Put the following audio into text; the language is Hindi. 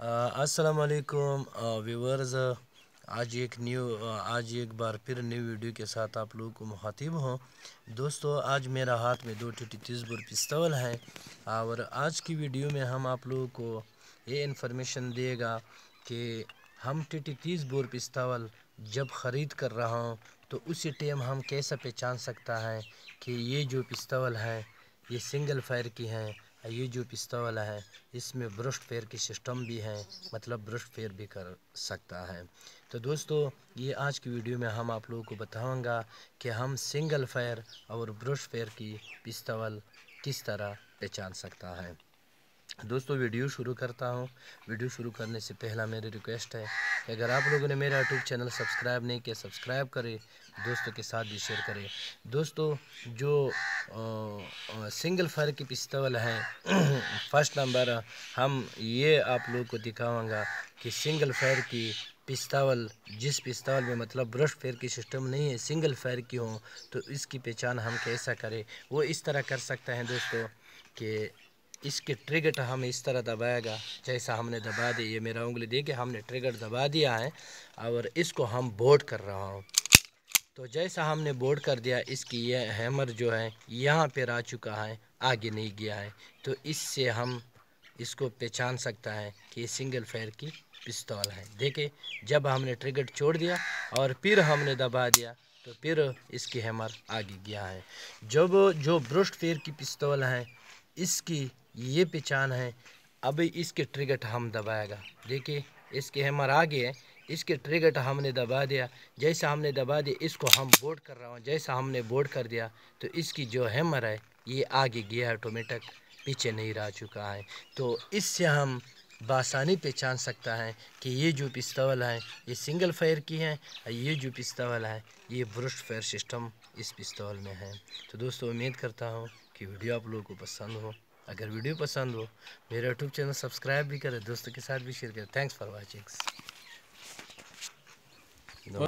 असलकुम uh, व्यूवर्स uh, uh, आज एक न्यू आज एक बार फिर न्यू वीडियो के साथ आप लोगों को मुखातिब हूँ दोस्तों आज मेरा हाथ में दो टी तिजबुर पिस्तौल है और आज की वीडियो में हम आप लोगों को ये इन्फॉर्मेशन देगा कि हम टिटी तीस बोर पिस्तावल जब ख़रीद कर रहा हूँ तो उसी टाइम हम कैसा पहचान सकता है कि ये जो पिस्तावल हैं ये सिंगल फायर की हैं ये जो पिस्ता वाला है इसमें ब्रश फेयर की सिस्टम भी है मतलब ब्रश फेयर भी कर सकता है तो दोस्तों ये आज की वीडियो में हम आप लोगों को बताऊंगा कि हम सिंगल फेयर और ब्रश फेयर की पिस्तावल किस तरह पहचान सकता है दोस्तों वीडियो शुरू करता हूँ वीडियो शुरू करने से पहला मेरी रिक्वेस्ट है कि अगर आप लोगों ने मेरा यूट्यूब चैनल सब्सक्राइब नहीं किया सब्सक्राइब करें दोस्तों के साथ भी शेयर करें दोस्तों जो आ, आ, सिंगल फायर की पिस्तौल है फर्स्ट नंबर हम ये आप लोग को दिखाऊंगा कि सिंगल फायर की पिस्तावल जिस पिस्तावल में मतलब ब्रश फेयर की सिस्टम नहीं है सिंगल फेयर की हो तो इसकी पहचान हम कैसा करें वो इस तरह कर सकते हैं दोस्तों कि इसके ट्रिगर हम इस तरह दबाएगा जैसा हमने दबा दिया ये मेरा उंगली देखे हमने ट्रिगर दबा दिया है और इसको हम बोर्ड कर रहा हूँ तो जैसा हमने बोर्ड कर दिया इसकी ये हैमर जो है यहाँ पर आ चुका है आगे नहीं गया है तो इससे हम इसको पहचान सकता है कि सिंगल फायर की पिस्तौल है देखे जब हमने ट्रिगर छोड़ दिया और फिर हमने दबा दिया तो फिर इसकी हैमर आगे गया है जब जो ब्रस्ट फेयर की पिस्तौल है इसकी ये पहचान है अभी इसके ट्रिगट हम दबाएगा देखिए इसके हेमर आ गए इसके ट्रिगट हमने दबा दिया जैसा हमने दबा दिया इसको हम बोर्ड कर रहा हूँ जैसा हमने बोर्ड कर दिया तो इसकी जो हैमर है ये आगे गया ऑटोमेटिक पीछे नहीं रह चुका है तो इससे हम बासानी पहचान सकता है कि ये जो पिस्तौल है ये सिंगल फायर की है और ये जो पिस्तौल है ये ब्रश फायर सिस्टम इस पिस्तौल में है तो दोस्तों उम्मीद करता हूँ कि वीडियो आप लोगों को पसंद हो अगर वीडियो पसंद हो मेरा यूट्यूब चैनल सब्सक्राइब भी करें दोस्तों के साथ भी शेयर करें थैंक्स फॉर वॉचिंग